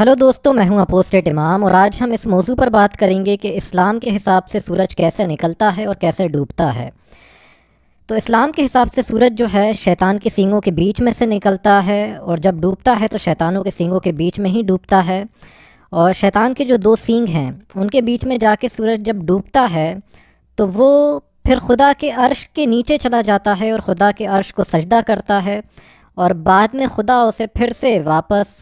hello दोस्तों मैं हूं अपोस्टेट इमाम और आज हम इस मौजू पर बात करेंगे कि इस्लाम के हिसाब से सूरज कैसे निकलता है और कैसे डूबता है तो इस्लाम के हिसाब से सूरज जो है शैतान के सींगों के बीच में से निकलता है और जब डूबता है तो शैतानों के सींगों के बीच में ही डूबता है और शैतान के जो दो सींग हैं उनके बीच में जाके सूरज जब डूबता है तो वो फिर खुदा के अर्श के नीचे चला जाता है और खुदा के अर्श को सजदा करता है और बाद में खुदा उसे फिर से वापस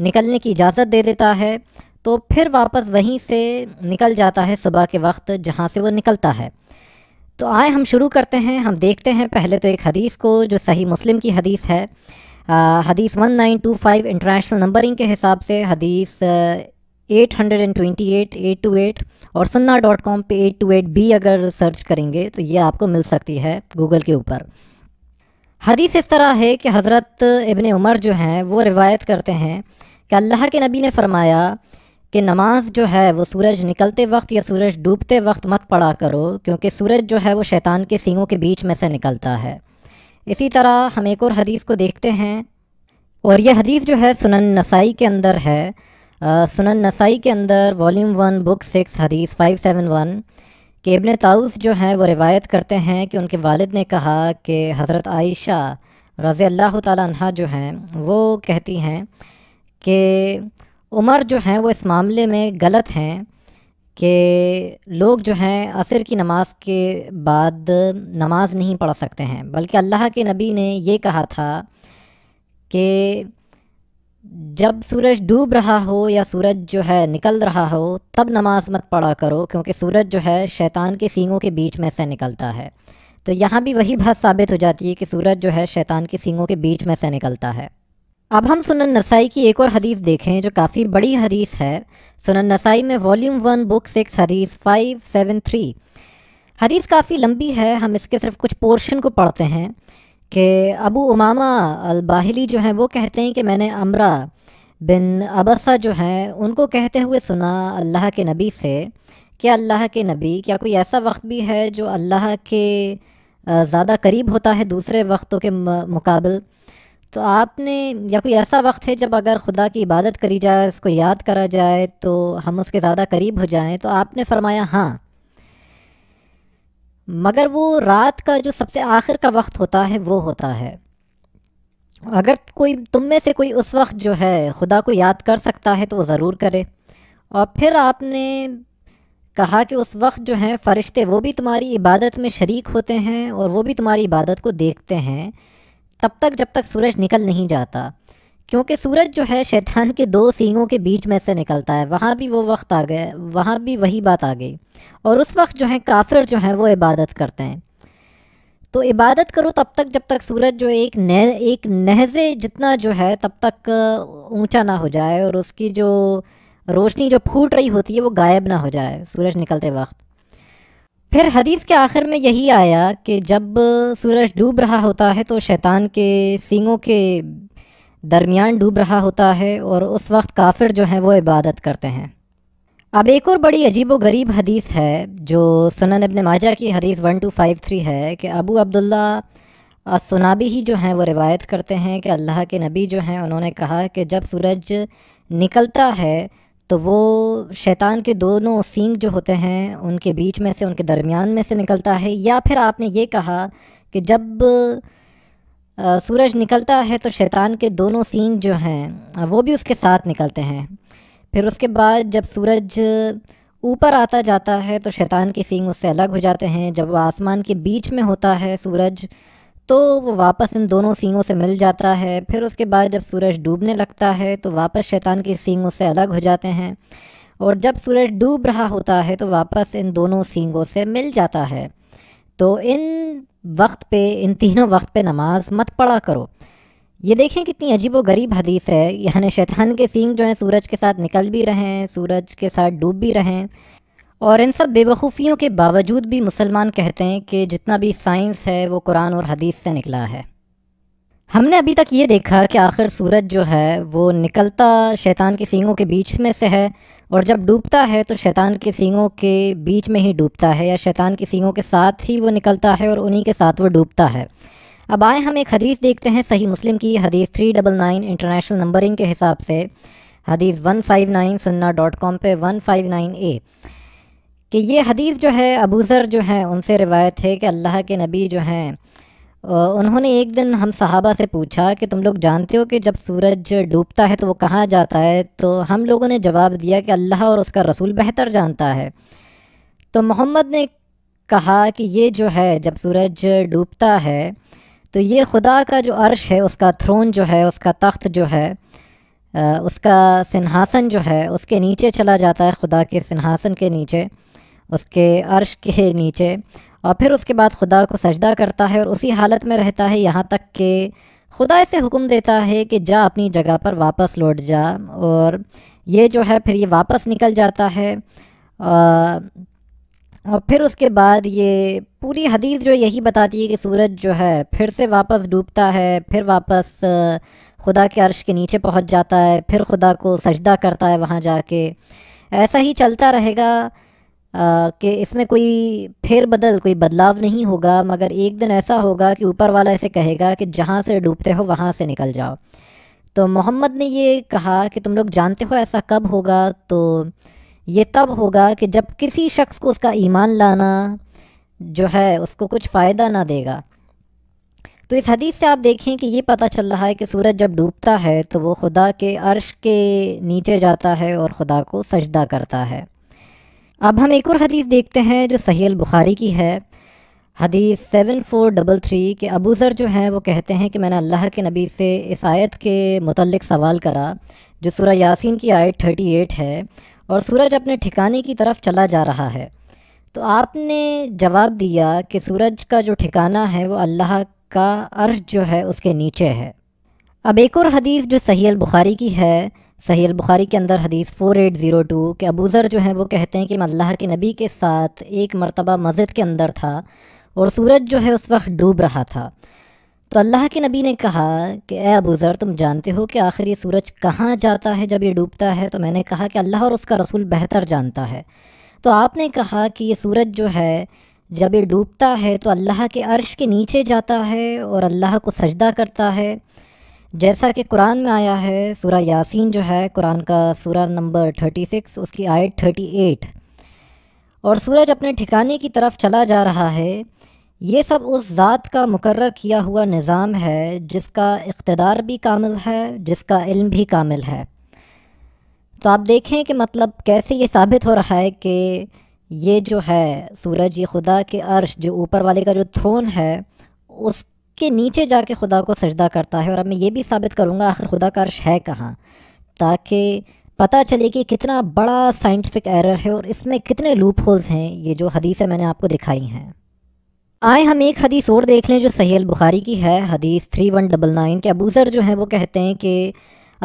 निकलने की इजाज़त दे देता है तो फिर वापस वहीं से निकल जाता है सुबह के वक्त जहाँ से वो निकलता है तो आए हम शुरू करते हैं हम देखते हैं पहले तो एक हदीस को जो सही मुस्लिम की हदीस है आ, हदीस 1925 इंटरनेशनल नंबरिंग के हिसाब से हदीस eight hundred and twenty eight eight two eight और सन्ना डॉट कॉम पर एट टू एट बी अगर सर्च करेंगे तो ये आपको मिल सकती है गूगल के ऊपर हदीस इस तरह है कि हज़रत इबन उमर जो हैं वो रिवायत करते हैं कि अल्लाह के नबी ने फ़रमाया कि नमाज जो है वो सूरज निकलते वक्त या सूरज डूबते वक्त मत पढ़ा करो क्योंकि सूरज जो है वो शैतान के सींगों के बीच में से निकलता है इसी तरह हम एक और हदीस को देखते हैं और यह हदीस जो है सुनन नसाई के अंदर है आ, सुनन नसाई के अंदर वॉल्यूम वन बुक सिक्स हदीस फाइव सेवन वन कि इबन ताउस जो हैं वो रिवायत करते हैं कि उनके वालिद ने कहा कि हज़रत आयशा रज़ी अल्लाह तह जो हैं वो कहती हैं कि उमर जो हैं वो इस मामले में गलत हैं कि लोग जो हैं असर की नमाज के बाद नमाज नहीं पढ़ सकते हैं बल्कि अल्लाह के नबी ने ये कहा था कि जब सूरज डूब रहा हो या सूरज जो है निकल रहा हो तब नमाज मत पढ़ा करो क्योंकि सूरज जो है शैतान के सींगों के बीच में से निकलता है तो यहाँ भी वही बात साबित हो जाती है कि सूरज जो है शैतान के सींगों के बीच में से निकलता है अब हम सुनन नसाई की एक और हदीस देखें जो काफ़ी बड़ी हदीस है सुनन नसाई में वॉल्यूम वन बुक सिक्स हदीस फाइव सेवन थ्री हदीस काफ़ी लंबी है हम इसके सिर्फ कुछ पोर्शन को पढ़ते हैं कि अबू उमामा अलबाहली जो हैं वो कहते हैं कि मैंने अमरा बिन अबसा जो हैं उनको कहते हुए सुना अल्लाह के नबी से क्या अल्लाह के नबी क्या कोई ऐसा वक्त भी है जो अल्लाह के ज़्यादा करीब होता है दूसरे वक्तों के मुकाबल तो आपने या कोई ऐसा वक्त है जब अगर खुदा की इबादत करी जाए उसको याद करा जाए तो हम उसके ज़्यादा करीब हो जाएं तो आपने फरमाया हाँ मगर वो रात का जो सबसे आखिर का वक्त होता है वो होता है अगर कोई तुम में से कोई उस वक्त जो है खुदा को याद कर सकता है तो वो ज़रूर करे और फिर आपने कहा कि उस वक्त जो हैं फ़रिश्ते वो भी तुम्हारी इबादत में शरीक होते हैं और वो भी तुम्हारी इबादत को देखते हैं तब तक जब तक सूरज निकल नहीं जाता क्योंकि सूरज जो है शैतान के दो सींगों के बीच में से निकलता है वहाँ भी वो वक्त आ गए वहाँ भी वही बात आ गई और उस वक्त जो है काफिर जो है वो इबादत करते हैं तो इबादत करो तब तक जब तक सूरज जो एक नह एक नहजे जितना जो है तब तक ऊंचा ना हो जाए और उसकी जो रोशनी जो फूट रही होती है वो गायब ना हो जाए सूरज निकलते वक्त फिर हदीस के आखिर में यही आया कि जब सूरज डूब रहा होता है तो शैतान के सींगों के दरमियान डूब रहा होता है और उस वक्त काफिर जो हैं वो इबादत करते हैं अब एक और बड़ी अजीब व गरीब हदीस है जो सुनन इबन माजा की हदीस वन टू फाइव थ्री है कि अबू अब्दुल्ला सुनाबी ही जो हैं वो रिवायत करते हैं कि अल्लाह के नबी जो हैं उन्होंने कहा कि जब सूरज निकलता है तो वो शैतान के दोनों सींग जो होते हैं उनके बीच में से उनके दरमियान में से निकलता है या फिर आपने ये कहा कि जब सूरज निकलता है तो शैतान के दोनों सींग जो हैं वो भी उसके साथ निकलते हैं फिर उसके बाद जब सूरज ऊपर आता जाता है तो शैतान के सींग उससे अलग हो जाते हैं जब वो आसमान के बीच में होता है सूरज तो वो वापस इन दोनों सींगों से मिल जाता है फिर उसके बाद जब सूरज डूबने लगता है तो वापस शैतान के सींग उससे अलग हो जाते हैं और जब सूरज डूब रहा होता है तो वापस इन दोनों सींगों से मिल जाता है तो इन वक्त पे इन तीनों वक्त पे नमाज मत पढ़ा करो ये देखें कितनी अजीब व गरीब हदीस है यानी शैतान के सींग जो हैं सूरज के साथ निकल भी रहें सूरज के साथ डूब भी रहें और इन सब बेवकूफ़ियों के बावजूद भी मुसलमान कहते हैं कि जितना भी साइंस है वो कुरान और हदीस से निकला है हमने अभी तक ये देखा कि आखिर सूरज जो है वो निकलता शैतान के सींगों के बीच में से है और जब डूबता है तो शैतान के सींगों के बीच में ही डूबता है या शैतान के सींगों के साथ ही वो निकलता है और उन्हीं के साथ वो डूबता है अब आए हम एक हदीस देखते हैं सही मुस्लिम की हदीस three double nine international numbering के हिसाब से हदीस one five nine Sunnah dot com पर वन फाइव नाइन ए कि ये हदीस जो है अबूज़र जो हैं उनसे रिवायत है कि अल्लाह के नबी जो हैं उन्होंने एक दिन हम सहाबा से पूछा कि तुम लोग जानते हो कि जब सूरज डूबता है तो वो कहाँ जाता है तो हम लोगों ने जवाब दिया कि अल्लाह और उसका रसूल बेहतर जानता है तो मोहम्मद ने कहा कि ये जो है जब सूरज डूबता है तो ये खुदा का जो अर्श है उसका थ्रोन जो है उसका तख्त जो है उसका सिंहासन जो है उसके नीचे चला जाता है खुदा के सिंहासन के नीचे उसके अर्श के नीचे और फिर उसके बाद खुदा को सजदा करता है और उसी हालत में रहता है यहाँ तक कि खुदा इसे हुक्म देता है कि जा अपनी जगह पर वापस लौट जा और ये जो है फिर ये वापस निकल जाता है और फिर उसके बाद ये पूरी हदीस जो यही बताती है कि सूरज जो है फिर से वापस डूबता है फिर वापस खुदा के अर्श के नीचे पहुंच जाता है फिर खुदा को सजदा करता है वहाँ जाके ऐसा ही चलता रहेगा कि इसमें कोई फिर बदल कोई बदलाव नहीं होगा मगर एक दिन ऐसा होगा कि ऊपर वाला ऐसे कहेगा कि जहाँ से डूबते हो वहाँ से निकल जाओ तो मोहम्मद ने ये कहा कि तुम लोग जानते हो ऐसा कब होगा तो ये तब होगा कि जब किसी शख्स को उसका ईमान लाना जो है उसको कुछ फ़ायदा ना देगा तो इस हदीस से आप देखें कि ये पता चल रहा है कि सूरज जब डूबता है तो वो खुदा के अर्श के नीचे जाता है और खुदा को सजदा करता है अब हम एक और हदीस देखते हैं जो सही बुखारी की है हदीस सेवन फोर डबल थ्री के अबूज़र जो हैं वो कहते हैं कि मैंने अल्लाह के नबी से इस आयत के मतलब सवाल करा जो सूरह यासिन की आयत थर्टी एट है और सूरज अपने ठिकाने की तरफ चला जा रहा है तो आपने जवाब दिया कि सूरज का जो ठिकाना है वो अल्लाह का अर्श जो है उसके नीचे है अब एक और हदीस जो सही बुखारी की है सही बुखारी के अंदर हदीस 4802 के अबूज़र जो हैं वो कहते हैं कि मैं अल्लाह के नबी के साथ एक मरतबा मस्जिद के अंदर था और सूरज जो है उस वक्त डूब रहा था तो अल्लाह के नबी ने कहा कि ए अबूज़र तुम जानते हो कि आखिर ये सूरज कहाँ जाता है जब ये डूबता है तो मैंने कहा कि अल्लाह और उसका रसूल बेहतर जानता है तो आपने कहा कि ये सूरज जो है जब ये डूबता है तो अल्लाह के अर्श के नीचे जाता है और अल्लाह को सजदा करता है जैसा कि कुरान में आया है सूरा यासीन जो है कुरान का सूरा नंबर 36 उसकी आयत 38 और सूरज अपने ठिकाने की तरफ चला जा रहा है ये सब उस ज़ात का मुकर किया हुआ निज़ाम है जिसका इकतदार भी कामिल है जिसका इल्म भी कामिल है तो आप देखें कि मतलब कैसे ये साबित हो रहा है कि ये जो है सूरज ये खुदा के अर्श जो ऊपर वाले का जो थ्रोन है उस के नीचे जाके खुदा को सजदा करता है और अब मैं ये भी साबित करूँगा आखिर खुदा का अर्श है कहाँ ताकि पता चले कि कितना बड़ा साइंटिफिक एरर है और इसमें कितने लूप होल्स हैं ये जो हदीसें मैंने आपको दिखाई हैं आए हम एक हदीस और देख लें जो सही बुखारी की है हदीस थ्री वन डबल नाइन के अबूज़र जो हैं वो कहते हैं कि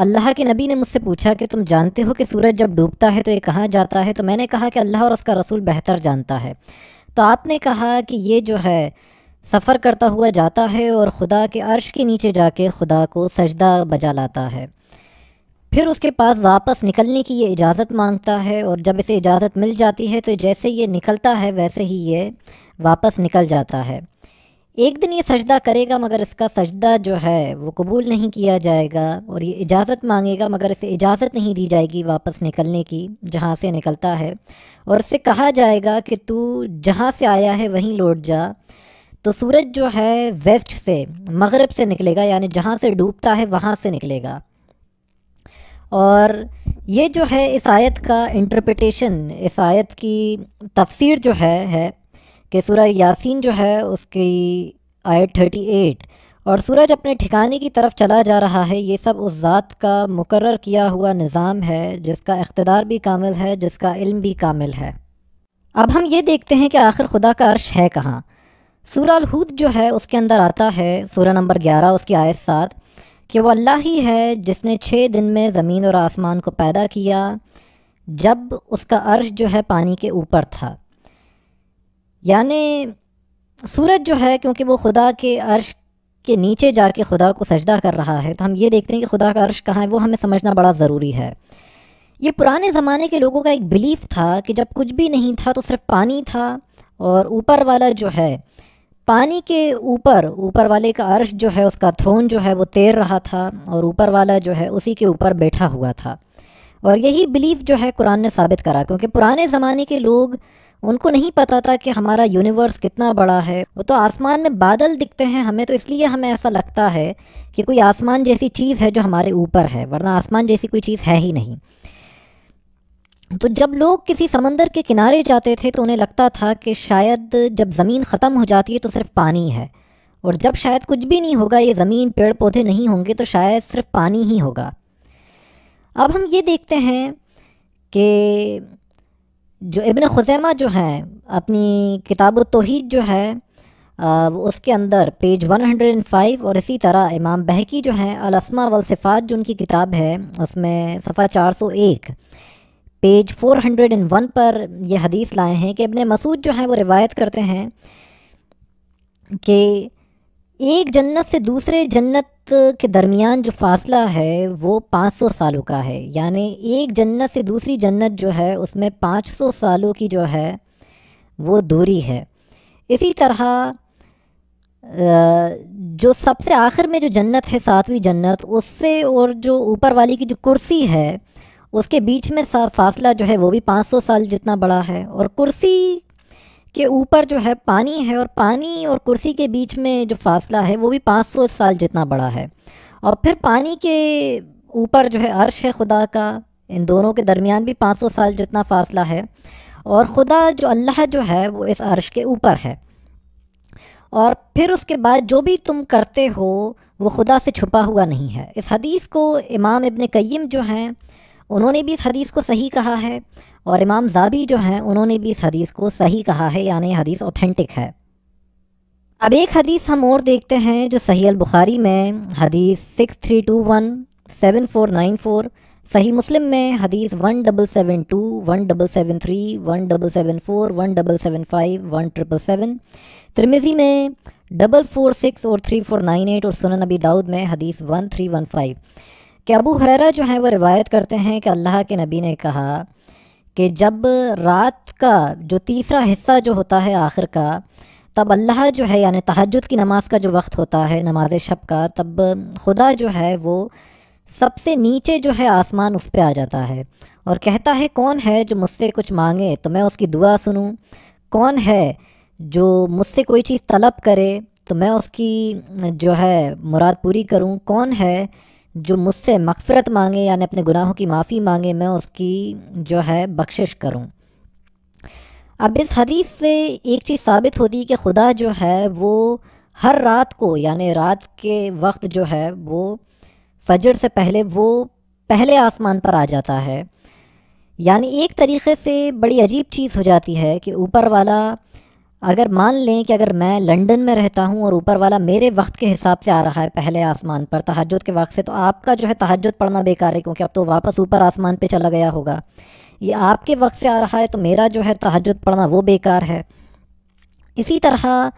अल्लाह के नबी ने मुझसे पूछा कि तुम जानते हो कि सूरज जब डूबता है तो ये कहाँ जाता है तो मैंने कहा कि अल्लाह और उसका रसूल बेहतर जानता है तो आपने कहा कि ये जो है सफ़र करता हुआ जाता है और खुदा के अर्श के नीचे जाके खुदा को सजदा बजा लाता है फिर उसके पास वापस निकलने की ये इजाज़त मांगता है और जब इसे इजाज़त मिल जाती है तो जैसे ये निकलता है वैसे ही ये वापस निकल जाता है एक दिन ये सजदा करेगा मगर इसका सजदा जो है वो कबूल नहीं किया जाएगा और ये इजाज़त मांगेगा मगर इसे इजाज़त नहीं दी जाएगी वापस निकलने की जहाँ से निकलता है और इसे कहा जाएगा कि तू जहाँ से आया है वहीं लौट जा तो सूरज जो है वेस्ट से मगरब से निकलेगा यानी जहाँ से डूबता है वहाँ से निकलेगा और ये जो है इस आयत का इंटरप्रटेशन इस आयत की तफसीर जो है है कि सूरह यासीन जो है उसकी आयत 38 और सूरज अपने ठिकाने की तरफ चला जा रहा है ये सब उस ज़ात का मुकर किया हुआ निज़ाम है जिसका इकतदार भी कामिल है जिसका इल्म भी कामिल है अब हम ये देखते हैं कि आखिर खुदा का अर्श है कहाँ सूरह हुद जो है उसके अंदर आता है सूरह नंबर ग्यारह उसकी आयत सात कि वो अल्लाह ही है जिसने छः दिन में ज़मीन और आसमान को पैदा किया जब उसका अर्श जो है पानी के ऊपर था यानि सूरज जो है क्योंकि वो खुदा के अर्श के नीचे जाके खुदा को सजदा कर रहा है तो हम ये देखते हैं कि खुदा का अर्श कहाँ है वो हमें समझना बड़ा ज़रूरी है ये पुराने ज़माने के लोगों का एक बिलीफ था कि जब कुछ भी नहीं था तो सिर्फ पानी था और ऊपर वाला जो है पानी के ऊपर ऊपर वाले का अर्श जो है उसका थ्रोन जो है वो तैर रहा था और ऊपर वाला जो है उसी के ऊपर बैठा हुआ था और यही बिलीफ जो है कुरान ने साबित करा क्योंकि पुराने ज़माने के लोग उनको नहीं पता था कि हमारा यूनिवर्स कितना बड़ा है वो तो आसमान में बादल दिखते हैं हमें तो इसलिए हमें ऐसा लगता है कि कोई आसमान जैसी चीज़ है जो हमारे ऊपर है वरना आसमान जैसी कोई चीज़ है ही नहीं तो जब लोग किसी समंदर के किनारे जाते थे तो उन्हें लगता था कि शायद जब ज़मीन ख़त्म हो जाती है तो सिर्फ पानी है और जब शायद कुछ भी नहीं होगा ये ज़मीन पेड़ पौधे नहीं होंगे तो शायद सिर्फ पानी ही होगा अब हम ये देखते हैं कि जो इबन खुजैमा जो हैं अपनी किताब तोहीद जो है उसके अंदर पेज 105 और इसी तरह इमाम बहकी जो हैं अलसमा वलसफ़ात जो उनकी किताब है उसमें सफ़ा 401 पेज 401 पर यह हदीस लाए हैं कि इबन मसूद जो हैं वो रिवायत करते हैं कि एक जन्नत से दूसरे जन्नत के दरमियान जो फासला है वो 500 सालों का है यानी एक जन्नत से दूसरी जन्नत जो है उसमें 500 सालों की जो है वो दूरी है इसी तरह जो सबसे आखिर में जो जन्नत है सातवीं जन्नत उससे और जो ऊपर वाली की जो कुर्सी है उसके बीच में फासला जो है वो भी 500 साल जितना बड़ा है और कुर्सी के ऊपर जो है पानी है और पानी और कुर्सी के बीच में जो फासला है वो भी 500 साल जितना बड़ा है और फिर पानी के ऊपर जो है अर्श है खुदा का इन दोनों के दरमियान भी 500 साल जितना फासला है और खुदा जो अल्लाह जो है वो इस अर्श के ऊपर है और फिर उसके बाद जो भी तुम करते हो वो खुदा से छुपा हुआ नहीं है इस हदीस को इमाम इबन कईम जो हैं उन्होंने भी इस हदीस को सही कहा है और इमाम जाबी जो हैं उन्होंने भी इस हदीस को सही कहा है यानी हदीस ऑथेंटिक है अब एक हदीस हम और देखते हैं जो सही अल बुखारी में हदीस six three two one seven four nine four सही मुस्लिम में हदीस one double seven two one double seven three one double seven four one double seven five one triple seven तिरमिजी में डबल फोर सिक्स और थ्री फोर नाइन एट और सुन नबी दाऊद में हदीस वन थ्री वन फाइव कि अबू हरेरा जो हैं वो रिवायत करते हैं कि अल्लाह के नबी ने कहा कि जब रात का जो तीसरा हिस्सा जो होता है आखिर का तब अल्लाह जो है यानी तहजद की नमाज़ का जो वक्त होता है नमाज शब का तब खुदा जो है वो सबसे नीचे जो है आसमान उस पर आ जाता है और कहता है कौन है जो मुझसे कुछ मांगे तो मैं उसकी दुआ सुनूं कौन है जो मुझसे कोई चीज़ तलब करे तो मैं उसकी जो है मुराद पूरी करूं कौन है जो मुझसे मगफ़रत मांगे यानी अपने गुनाहों की माफ़ी मांगे मैं उसकी जो है बख्शिश करूँ अब इस हदीस से एक चीज़ साबित होती है कि खुदा जो है वो हर रात को यानी रात के वक्त जो है वो फजर से पहले वो पहले आसमान पर आ जाता है यानी एक तरीके से बड़ी अजीब चीज़ हो जाती है कि ऊपर वाला अगर मान लें कि अगर मैं लंदन में रहता हूँ और ऊपर वाला मेरे वक्त के हिसाब से आ रहा है पहले आसमान पर तहजद के वक्त से तो आपका जो है तहजद पढ़ना बेकार है क्योंकि अब तो वापस ऊपर आसमान पे चला गया होगा ये आपके वक्त से आ रहा है तो मेरा जो है तहजद पढ़ना वो बेकार है इसी तरह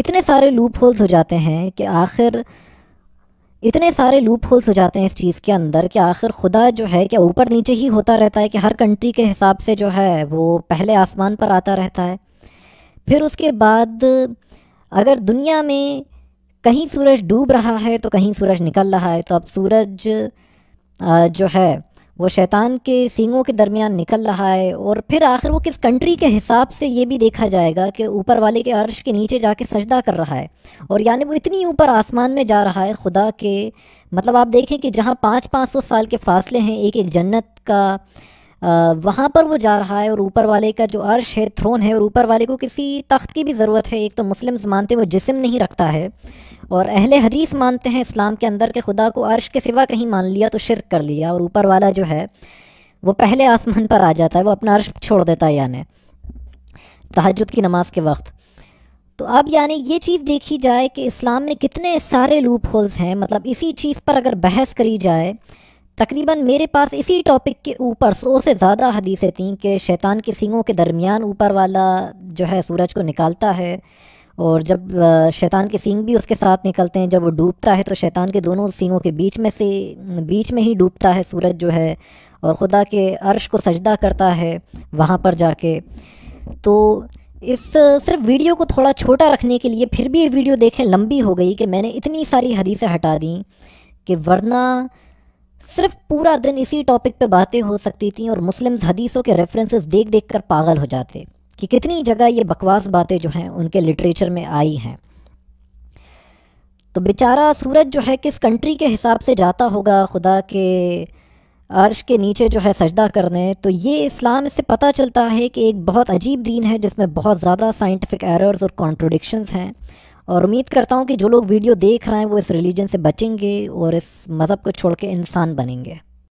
इतने सारे लूप होल्स हो जाते हैं कि आखिर इतने सारे लूप होल्स हो जाते हैं इस चीज़ के अंदर कि आखिर खुदा जो है क्या ऊपर नीचे ही होता रहता है कि हर कंट्री के हिसाब से जो है वो पहले आसमान पर आता रहता है फिर उसके बाद अगर दुनिया में कहीं सूरज डूब रहा है तो कहीं सूरज निकल रहा है तो अब सूरज जो है वो शैतान के सींगों के दरमियान निकल रहा है और फिर आखिर वो किस कंट्री के हिसाब से ये भी देखा जाएगा कि ऊपर वाले के अर्श के नीचे जाके सजदा कर रहा है और यानी वो इतनी ऊपर आसमान में जा रहा है खुदा के मतलब आप देखें कि जहाँ पाँच पाँच सौ साल के फासले हैं एक एक जन्नत का वहाँ पर वो जा रहा है और ऊपर वाले का जो अर्श है थ्रोन है और ऊपर वाले को किसी तख्त की भी ज़रूरत है एक तो मुस्लिम्स मानते हैं वो जिसम नहीं रखता है और अहले हदीस मानते हैं इस्लाम के अंदर के खुदा को अर्श के सिवा कहीं मान लिया तो शिरक कर लिया और ऊपर वाला जो है वो पहले आसमान पर आ जाता है वो अपना अर्श छोड़ देता है यानि तहजद की नमाज के वक्त तो अब यानी ये चीज़ देखी जाए कि इस्लाम में कितने सारे लूप होल्स हैं मतलब इसी चीज़ पर अगर बहस करी जाए तकरीबन मेरे पास इसी टॉपिक के ऊपर सौ से ज़्यादा हदीसें थीं कि शैतान के सिंगों के दरमियान ऊपर वाला जो है सूरज को निकालता है और जब शैतान के सींग भी उसके साथ निकलते हैं जब वो डूबता है तो शैतान के दोनों सींगों के बीच में से बीच में ही डूबता है सूरज जो है और ख़ुदा के अर्श को सजदा करता है वहाँ पर जाके तो इस सिर्फ वीडियो को थोड़ा छोटा रखने के लिए फिर भी ये वीडियो देखें लंबी हो गई कि मैंने इतनी सारी हदीसें हटा दी कि वरना सिर्फ पूरा दिन इसी टॉपिक पे बातें हो सकती थी और मुस्लिम्स हदीसों के रेफरेंसेस देख देख कर पागल हो जाते कि कितनी जगह ये बकवास बातें जो हैं उनके लिटरेचर में आई हैं तो बेचारा सूरज जो है किस कंट्री के हिसाब से जाता होगा खुदा के अर्श के नीचे जो है सजदा करने तो ये इस्लाम इससे पता चलता है कि एक बहुत अजीब दीन है जिसमें बहुत ज़्यादा साइंटिफिक एरर्स और कॉन्ट्रोडिक्शंस हैं और उम्मीद करता हूँ कि जो लोग वीडियो देख रहे हैं वो इस रिलीजन से बचेंगे और इस मज़हब को छोड़ के इंसान बनेंगे